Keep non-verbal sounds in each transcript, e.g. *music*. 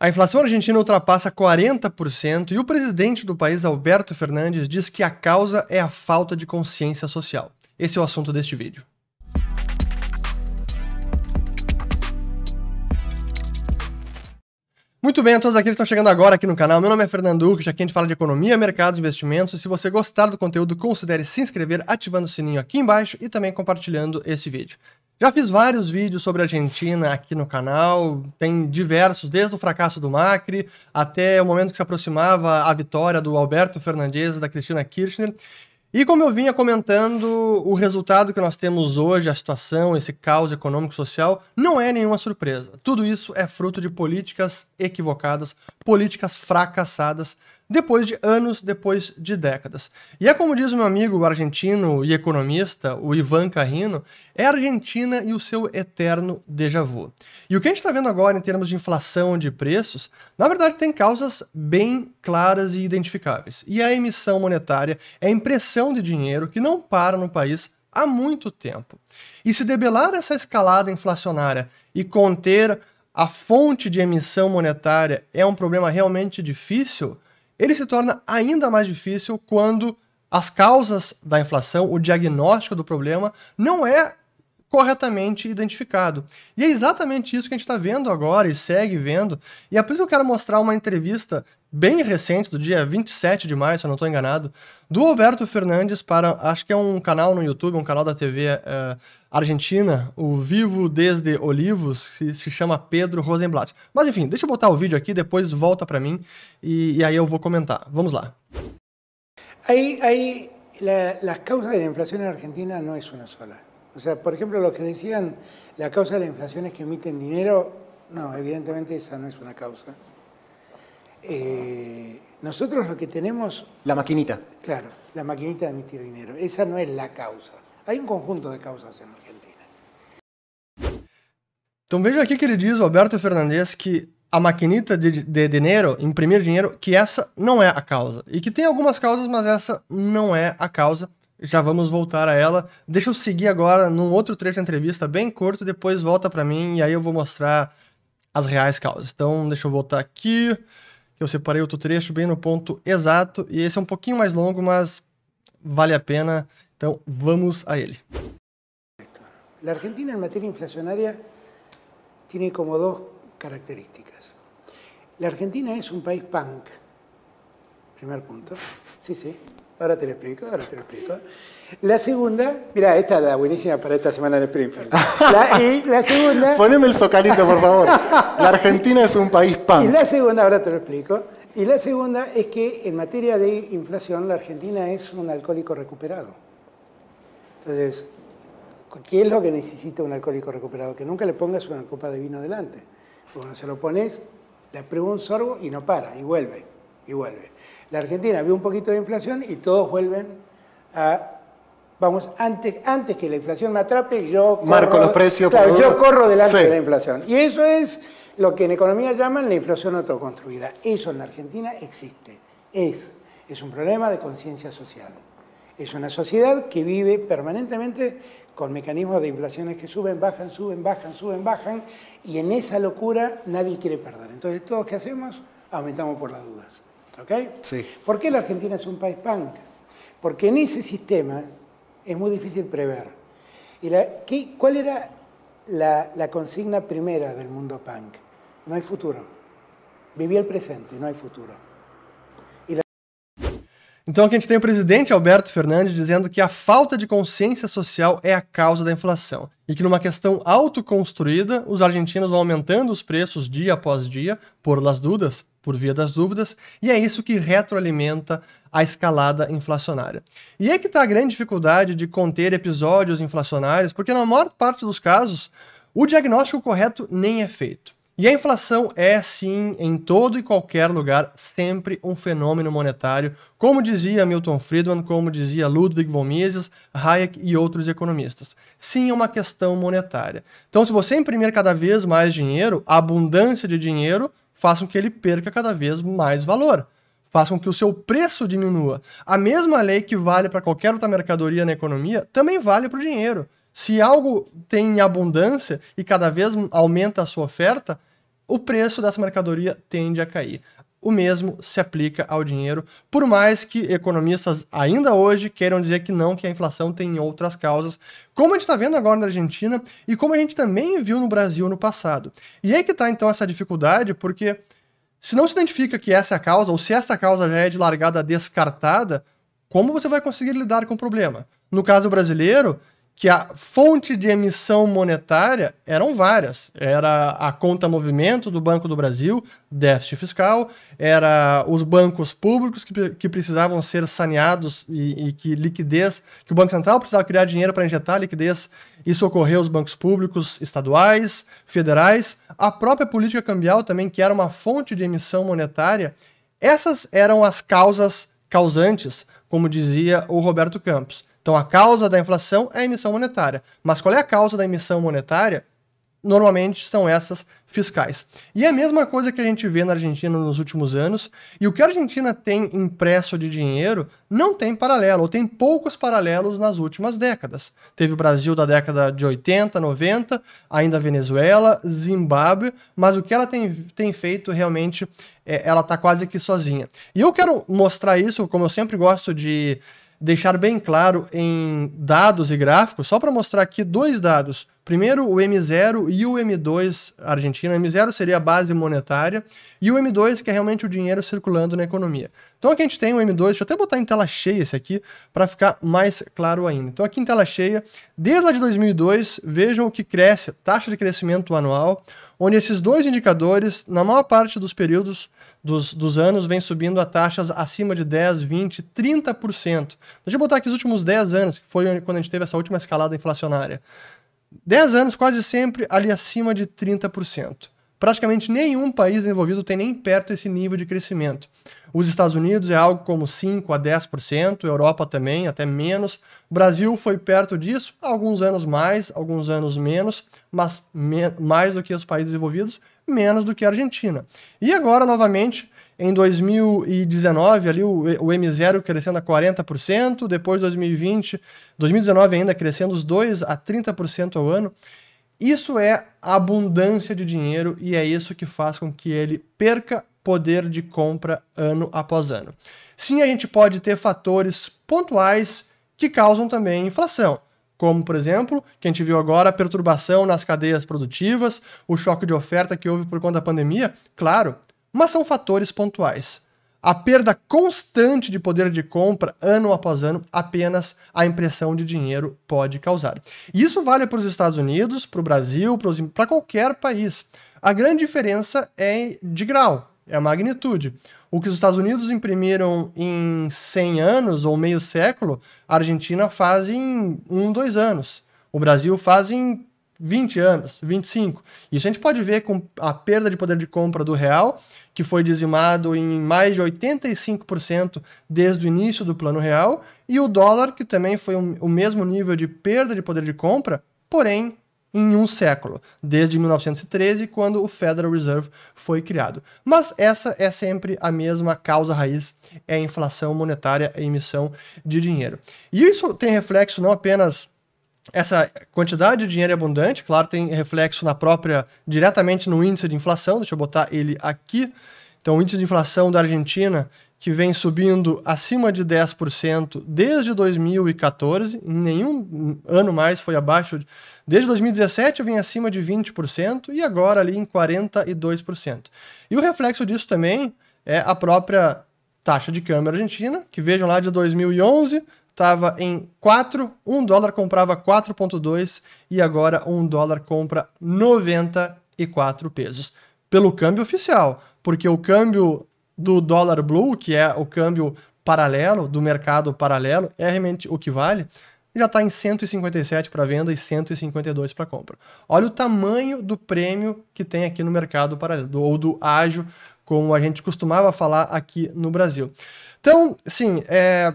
A inflação argentina ultrapassa 40% e o presidente do país, Alberto Fernandes, diz que a causa é a falta de consciência social. Esse é o assunto deste vídeo. Muito bem, a todos aqueles que estão chegando agora aqui no canal. Meu nome é Fernando Urquich, aqui a gente fala de economia, mercados, investimentos. E se você gostar do conteúdo, considere se inscrever ativando o sininho aqui embaixo e também compartilhando esse vídeo. Já fiz vários vídeos sobre a Argentina aqui no canal, tem diversos, desde o fracasso do Macri até o momento que se aproximava a vitória do Alberto Fernandes e da Cristina Kirchner. E como eu vinha comentando, o resultado que nós temos hoje, a situação, esse caos econômico e social, não é nenhuma surpresa. Tudo isso é fruto de políticas equivocadas, políticas fracassadas depois de anos, depois de décadas. E é como diz meu amigo argentino e economista, o Ivan Carrino, é a Argentina e o seu eterno déjà vu. E o que a gente está vendo agora em termos de inflação de preços, na verdade tem causas bem claras e identificáveis. E a emissão monetária, é a impressão de dinheiro que não para no país há muito tempo. E se debelar essa escalada inflacionária e conter a fonte de emissão monetária é um problema realmente difícil, ele se torna ainda mais difícil quando as causas da inflação, o diagnóstico do problema, não é corretamente identificado. E é exatamente isso que a gente está vendo agora e segue vendo. E é por isso que eu quero mostrar uma entrevista bem recente, do dia 27 de maio, se eu não estou enganado, do Alberto Fernandes para, acho que é um canal no YouTube, um canal da TV eh, argentina, o Vivo Desde Olivos, que se chama Pedro Rosenblatt. Mas enfim, deixa eu botar o vídeo aqui, depois volta para mim e, e, aí eu vou comentar. Vamos lá. Aí, aí, la, causas da inflação na Argentina não é uma sola. O sea, por ejemplo, lo que decían la causa de la inflación es que emiten dinero, no, evidentemente esa no es una causa. Eh, nosotros lo que tenemos... La maquinita. Claro, la maquinita de emitir dinero. Esa no es la causa. Hay un conjunto de causas en Argentina. Entonces vean aquí que le dice Alberto Fernández que a maquinita de, dinero, imprimir dinero, que esa no es a causa. Y e que tiene algunas causas, pero esa no es a causa. já vamos voltar a ela. Deixa eu seguir agora num outro trecho da entrevista, bem curto, depois volta para mim e aí eu vou mostrar as reais causas. Então, deixa eu voltar aqui, que eu separei outro trecho bem no ponto exato, e esse é um pouquinho mais longo, mas vale a pena. Então, vamos a ele. A Argentina em matéria inflacionária tem como duas características. A Argentina é um país punk, Primeiro ponto. Sí, sí, ahora te lo explico, ahora te lo explico. La segunda, mira, esta es la buenísima para esta semana en Springfield. y la segunda... *laughs* Poneme el socalito, por favor. La Argentina es un país pan. Y la segunda, ahora te lo explico. Y la segunda es que en materia de inflación la Argentina es un alcohólico recuperado. Entonces, ¿qué es lo que necesita un alcohólico recuperado? Que nunca le pongas una copa de vino delante. Cuando se lo pones, le pregunto un sorbo y no para, y vuelve y vuelve. La Argentina vio un poquito de inflación y todos vuelven a... Vamos, antes, antes que la inflación me atrape, yo... Marco los precios. Claro, yo corro delante de la inflación. Y eso es lo que en economía llaman la inflación autoconstruida. Eso en la Argentina existe. Es, es un problema de conciencia social. Es una sociedad que vive permanentemente con mecanismos de inflaciones que suben, bajan, suben, bajan, suben, bajan, y en esa locura nadie quiere perder. Entonces, ¿todos qué hacemos? Aumentamos por las dudas. ¿okay? Sí. ¿Por qué la Argentina es un país punk? Porque en ese sistema es muy difícil prever. ¿Y la, qué, ¿Cuál era la, la, consigna primera del mundo punk? No hay futuro. Viví el presente, no hay futuro. Então aqui a gente tem o presidente Alberto Fernandes dizendo que a falta de consciência social é a causa da inflação e que numa questão autoconstruída, os argentinos vão aumentando os preços dia após dia, por las dudas, por via das dúvidas, e é isso que retroalimenta a escalada inflacionária. E é que está a grande dificuldade de conter episódios inflacionários, porque na maior parte dos casos, o diagnóstico correto nem é feito. E a inflação é, sim, em todo e qualquer lugar, sempre um fenômeno monetário, como dizia Milton Friedman, como dizia Ludwig von Mises, Hayek e outros economistas. Sim, é uma questão monetária. Então, se você imprimir cada vez mais dinheiro, a abundância de dinheiro façam que ele perca cada vez mais valor, façam que o seu preço diminua. A mesma lei que vale para qualquer outra mercadoria na economia também vale para o dinheiro. Se algo tem abundância e cada vez aumenta a sua oferta, o preço dessa mercadoria tende a cair. O mesmo se aplica ao dinheiro, por mais que economistas ainda hoje queiram dizer que não, que a inflação tem outras causas, como a gente está vendo agora na Argentina e como a gente também viu no Brasil no passado. E aí que está então essa dificuldade, porque se não se identifica que essa é a causa, ou se essa causa já é de largada descartada, como você vai conseguir lidar com o problema? No caso brasileiro, que a fonte de emissão monetária eram várias. Era a conta movimento do Banco do Brasil, déficit fiscal, era os bancos públicos que, que precisavam ser saneados e, e que liquidez, que o Banco Central precisava criar dinheiro para injetar liquidez e socorrer os bancos públicos estaduais, federais, a própria política cambial também, que era uma fonte de emissão monetária. Essas eram as causas causantes, como dizia o Roberto Campos. Então a causa da inflação é a emissão monetária. Mas qual é a causa da emissão monetária? Normalmente são essas fiscais. E é a mesma coisa que a gente vê na Argentina nos últimos anos. E o que a Argentina tem impresso de dinheiro não tem paralelo, ou tem poucos paralelos nas últimas décadas. Teve o Brasil da década de 80, 90, ainda Venezuela, Zimbábue, mas o que ela tem, tem feito realmente, é, ela está quase que sozinha. E eu quero mostrar isso, como eu sempre gosto de deixar bem claro em dados e gráficos, só para mostrar aqui dois dados. Primeiro, o M0 e o M2 Argentina. O M0 seria a base monetária e o M2, que é realmente o dinheiro circulando na economia. Então aqui a gente tem o M2, deixa eu até botar em tela cheia esse aqui para ficar mais claro ainda. Então aqui em tela cheia, desde lá de 2002, vejam o que cresce, taxa de crescimento anual, onde esses dois indicadores, na maior parte dos períodos dos, dos anos, vem subindo a taxas acima de 10, 20, 30%. Deixa eu botar aqui os últimos 10 anos, que foi quando a gente teve essa última escalada inflacionária. 10 anos quase sempre ali acima de 30%. Praticamente nenhum país desenvolvido tem nem perto esse nível de crescimento. Os Estados Unidos é algo como 5 a 10%, Europa também, até menos. O Brasil foi perto disso, alguns anos mais, alguns anos menos, mas me mais do que os países desenvolvidos, menos do que a Argentina. E agora, novamente, em 2019, ali o, o M0 crescendo a 40%, depois 2020, 2019 ainda crescendo os 2 a 30% ao ano. Isso é abundância de dinheiro e é isso que faz com que ele perca poder de compra ano após ano. Sim, a gente pode ter fatores pontuais que causam também inflação, como, por exemplo, que a gente viu agora, a perturbação nas cadeias produtivas, o choque de oferta que houve por conta da pandemia, claro, mas são fatores pontuais a perda constante de poder de compra ano após ano apenas a impressão de dinheiro pode causar. E isso vale para os Estados Unidos, para o Brasil, para qualquer país. A grande diferença é de grau, é magnitude. O que os Estados Unidos imprimiram em 100 anos ou meio século, a Argentina faz em 1, um, 2 anos. O Brasil faz em 20 anos, 25. Isso a gente pode ver com a perda de poder de compra do real, que foi dizimado em mais de 85% desde o início do plano real, e o dólar, que também foi um, o mesmo nível de perda de poder de compra, porém em um século, desde 1913, quando o Federal Reserve foi criado. Mas essa é sempre a mesma causa raiz, é a inflação monetária a emissão de dinheiro. E isso tem reflexo não apenas essa quantidade de dinheiro é abundante, claro, tem reflexo na própria, diretamente no índice de inflação, deixa eu botar ele aqui. Então, o índice de inflação da Argentina, que vem subindo acima de 10% desde 2014, em nenhum ano mais foi abaixo. Desde 2017 vem acima de 20% e agora ali em 42%. E o reflexo disso também é a própria taxa de câmbio argentina, que vejam lá de 2011 estava em 4, 1 dólar comprava 4,2 e agora 1 dólar compra 94 pesos. Pelo câmbio oficial, porque o câmbio do dólar blue, que é o câmbio paralelo, do mercado paralelo, é realmente o que vale, já está em 157 para venda e 152 para compra. Olha o tamanho do prêmio que tem aqui no mercado paralelo, do, ou do ágio, como a gente costumava falar aqui no Brasil. Então, sim, é,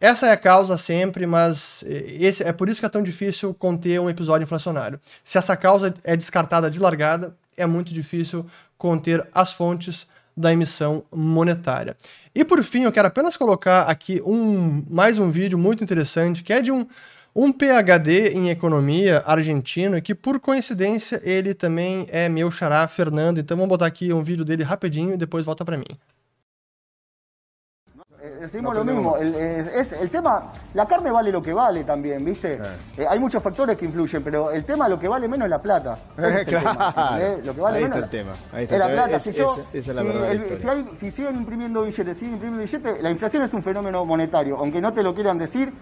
essa é a causa sempre, mas esse, é por isso que é tão difícil conter um episódio inflacionário. Se essa causa é descartada de largada, é muito difícil conter as fontes da emissão monetária. E por fim, eu quero apenas colocar aqui um mais um vídeo muito interessante, que é de um, um PhD em economia argentino, e que por coincidência ele também é meu xará, Fernando. Então vamos botar aqui um vídeo dele rapidinho e depois volta para mim. Eh, decimos lo mismo. El, es, el tema, la carne vale lo que vale también, ¿viste? Eh, hay muchos factores que influyen, pero el tema lo que vale menos es la plata. *laughs* ahí está el tema. es la plata. si, es la verdad si, siguen imprimiendo billetes, siguen imprimiendo billetes, la inflación es un fenómeno monetario. Aunque no te lo quieran decir,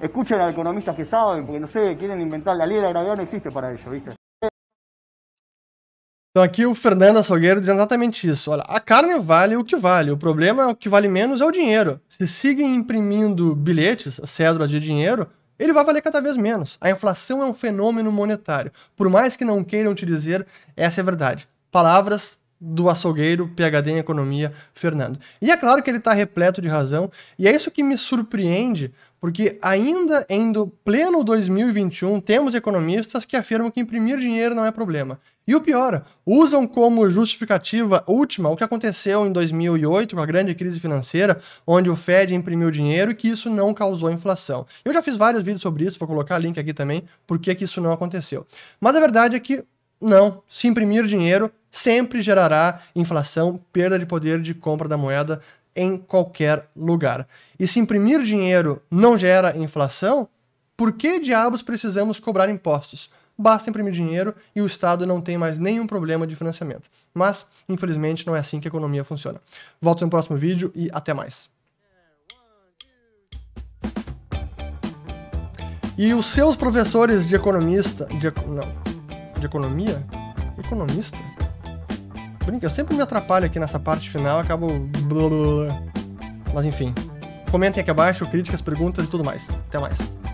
escuchen a economistas que saben, porque no sé, quieren inventar la ley de la gravedad, no existe para ellos, ¿viste? Então aqui o Fernando Salgueiro diz exatamente isso. Olha, a carne vale o que vale. O problema é o que vale menos é o dinheiro. Se seguem imprimindo bilhetes, cédulas de dinheiro, ele vai valer cada vez menos. A inflação é um fenômeno monetário. Por mais que não queiram te dizer, essa é a verdade. Palavras do açougueiro, PhD em economia, Fernando. E é claro que ele está repleto de razão, e é isso que me surpreende porque ainda em pleno 2021, temos economistas que afirmam que imprimir dinheiro não é problema. E o pior, usam como justificativa última o que aconteceu em 2008 com a grande crise financeira, onde o Fed imprimiu dinheiro e que isso não causou inflação. Eu já fiz vários vídeos sobre isso, vou colocar link aqui também, por que isso não aconteceu. Mas a verdade é que não, se imprimir dinheiro sempre gerará inflação, perda de poder de compra da moeda em qualquer lugar. E se imprimir dinheiro não gera inflação, por que diabos precisamos cobrar impostos? Basta imprimir dinheiro e o Estado não tem mais nenhum problema de financiamento. Mas, infelizmente, não é assim que a economia funciona. Volto no próximo vídeo e até mais. E os seus professores de economista. De, não. De economia? Economista? eu sempre me atrapalho aqui nessa parte final, acabo. Mas enfim. Comentem aqui abaixo, críticas, perguntas e tudo mais. Até mais.